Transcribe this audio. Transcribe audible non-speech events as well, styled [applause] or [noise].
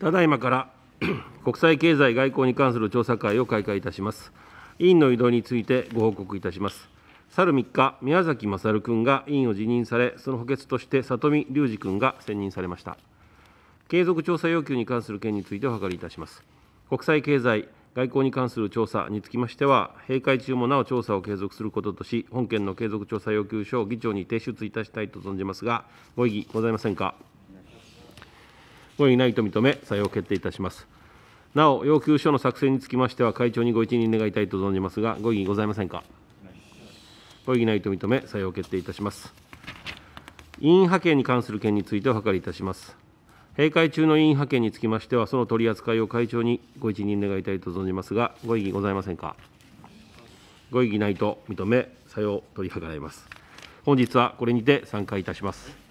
ただいまから [clears throat] 国際経済外交に関する調査会を開会いたします。委員の移動についてご報告いたします。去る3日、宮崎勝君が委員を辞任され、その補欠として里見隆二君が選任されました。継続調査要求に関する件についてお諮りいたします。国際経済外交に関する調査につきましては、閉会中もなお調査を継続することとし、本件の継続調査要求書を議長に提出いたしたいと存じますが、ご異議ございませんか。ご異ないと認め採用決定いたしますなお要求書の作成につきましては会長にご一任願いたいと存じますがご異議ございませんかご異議ないと認め採用決定いたします委員派遣に関する件についてお諮りいたします閉会中の委員派遣につきましてはその取り扱いを会長にご一任願いたいと存じますがご異議ございませんかご異議ないと認め、作用取り計らいます。本日はこれにて散会いたします。